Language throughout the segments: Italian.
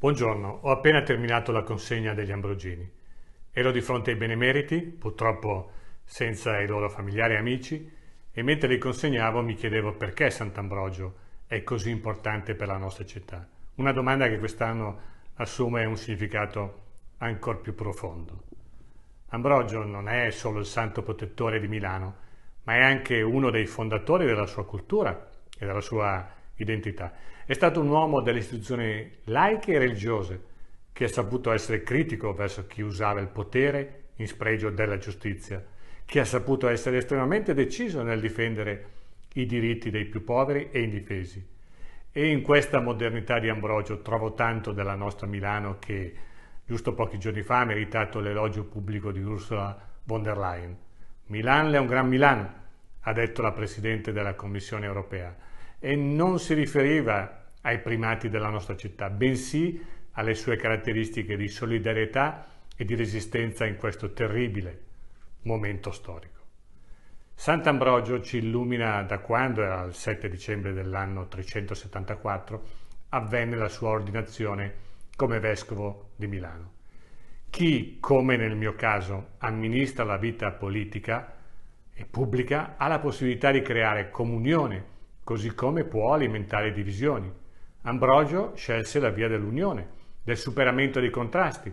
Buongiorno, ho appena terminato la consegna degli Ambrogini. Ero di fronte ai benemeriti, purtroppo senza i loro familiari e amici, e mentre li consegnavo mi chiedevo perché Sant'Ambrogio è così importante per la nostra città. Una domanda che quest'anno assume un significato ancora più profondo. Ambrogio non è solo il santo protettore di Milano, ma è anche uno dei fondatori della sua cultura e della sua identità. È stato un uomo delle istituzioni laiche e religiose che ha saputo essere critico verso chi usava il potere in spregio della giustizia, che ha saputo essere estremamente deciso nel difendere i diritti dei più poveri e indifesi. E in questa modernità di Ambrogio trovo tanto della nostra Milano che giusto pochi giorni fa ha meritato l'elogio pubblico di Ursula von der Leyen. Milan è un gran Milano, ha detto la Presidente della Commissione europea e non si riferiva ai primati della nostra città, bensì alle sue caratteristiche di solidarietà e di resistenza in questo terribile momento storico. Sant'Ambrogio ci illumina da quando, era il 7 dicembre dell'anno 374, avvenne la sua ordinazione come vescovo di Milano. Chi, come nel mio caso, amministra la vita politica e pubblica ha la possibilità di creare comunione così come può alimentare divisioni. Ambrogio scelse la via dell'unione, del superamento dei contrasti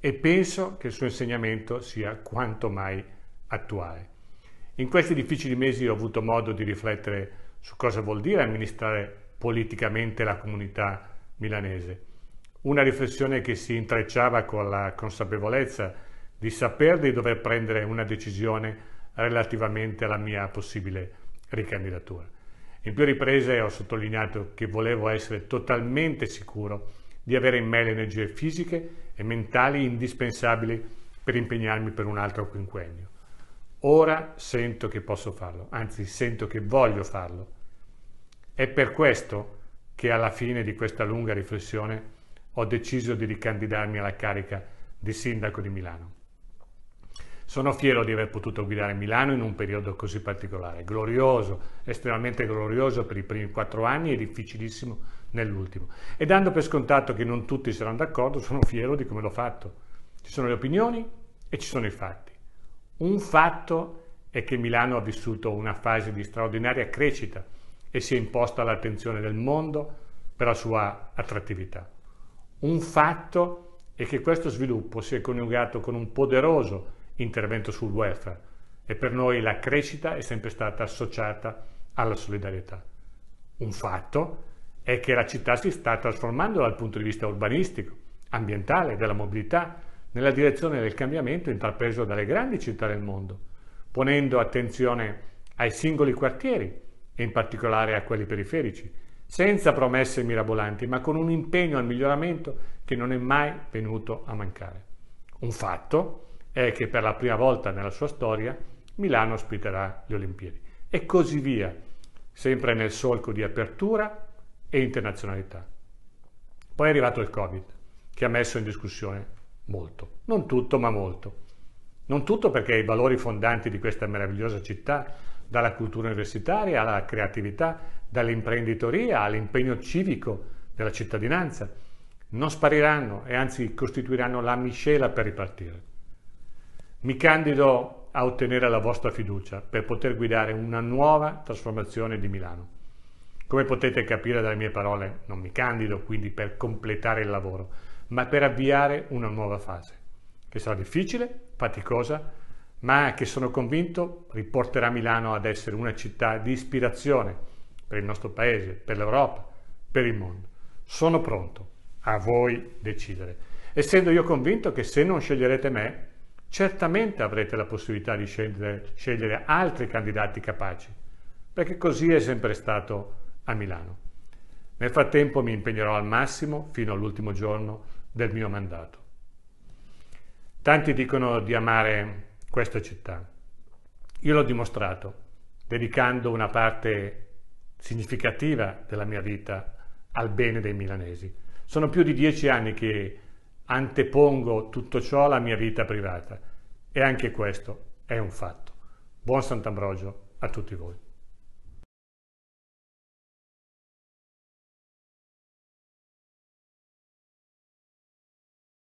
e penso che il suo insegnamento sia quanto mai attuale. In questi difficili mesi ho avuto modo di riflettere su cosa vuol dire amministrare politicamente la comunità milanese. Una riflessione che si intrecciava con la consapevolezza di saper di dover prendere una decisione relativamente alla mia possibile ricandidatura. In più riprese ho sottolineato che volevo essere totalmente sicuro di avere in me le energie fisiche e mentali indispensabili per impegnarmi per un altro quinquennio. Ora sento che posso farlo, anzi sento che voglio farlo. È per questo che alla fine di questa lunga riflessione ho deciso di ricandidarmi alla carica di sindaco di Milano. Sono fiero di aver potuto guidare Milano in un periodo così particolare, glorioso, estremamente glorioso per i primi quattro anni e difficilissimo nell'ultimo. E dando per scontato che non tutti saranno d'accordo, sono fiero di come l'ho fatto. Ci sono le opinioni e ci sono i fatti. Un fatto è che Milano ha vissuto una fase di straordinaria crescita e si è imposta all'attenzione del mondo per la sua attrattività. Un fatto è che questo sviluppo si è coniugato con un poderoso intervento sul welfare e per noi la crescita è sempre stata associata alla solidarietà. Un fatto è che la città si sta trasformando dal punto di vista urbanistico, ambientale, della mobilità, nella direzione del cambiamento intrapreso dalle grandi città del mondo, ponendo attenzione ai singoli quartieri e in particolare a quelli periferici, senza promesse mirabolanti, ma con un impegno al miglioramento che non è mai venuto a mancare. Un fatto è che per la prima volta nella sua storia Milano ospiterà le Olimpiadi. E così via, sempre nel solco di apertura e internazionalità. Poi è arrivato il Covid, che ha messo in discussione molto. Non tutto, ma molto. Non tutto perché i valori fondanti di questa meravigliosa città, dalla cultura universitaria alla creatività, dall'imprenditoria all'impegno civico della cittadinanza, non spariranno e anzi costituiranno la miscela per ripartire. Mi candido a ottenere la vostra fiducia per poter guidare una nuova trasformazione di Milano. Come potete capire dalle mie parole, non mi candido quindi per completare il lavoro, ma per avviare una nuova fase, che sarà difficile, faticosa, ma che sono convinto riporterà Milano ad essere una città di ispirazione per il nostro paese, per l'Europa, per il mondo. Sono pronto, a voi decidere. Essendo io convinto che se non sceglierete me, certamente avrete la possibilità di scegliere, scegliere altri candidati capaci, perché così è sempre stato a Milano. Nel frattempo mi impegnerò al massimo fino all'ultimo giorno del mio mandato. Tanti dicono di amare questa città. Io l'ho dimostrato, dedicando una parte significativa della mia vita al bene dei milanesi. Sono più di dieci anni che antepongo tutto ciò alla mia vita privata. E anche questo è un fatto. Buon Sant'Ambrogio a tutti voi.